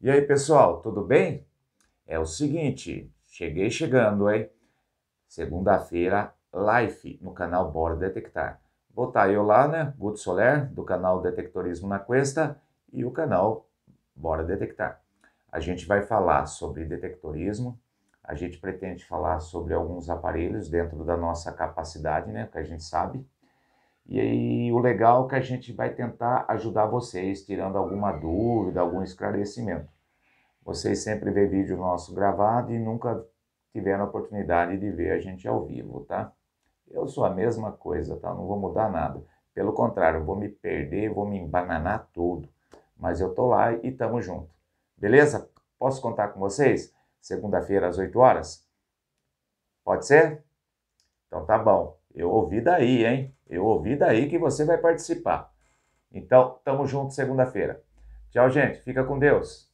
E aí, pessoal, tudo bem? É o seguinte, cheguei chegando, hein? Segunda-feira, live no canal Bora Detectar. Vou estar tá eu lá, né? Guto Soler, do canal Detectorismo na Cuesta e o canal Bora Detectar. A gente vai falar sobre detectorismo, a gente pretende falar sobre alguns aparelhos dentro da nossa capacidade, né? Que a gente sabe. E aí, o legal é que a gente vai tentar ajudar vocês, tirando alguma dúvida, algum esclarecimento. Vocês sempre vê vídeo nosso gravado e nunca tiveram a oportunidade de ver a gente ao vivo, tá? Eu sou a mesma coisa, tá? Não vou mudar nada. Pelo contrário, vou me perder, vou me embananar tudo. Mas eu tô lá e tamo junto. Beleza? Posso contar com vocês? Segunda-feira às 8 horas? Pode ser? Então tá bom. Eu ouvi daí, hein? Eu ouvi daí que você vai participar. Então, tamo junto segunda-feira. Tchau, gente. Fica com Deus.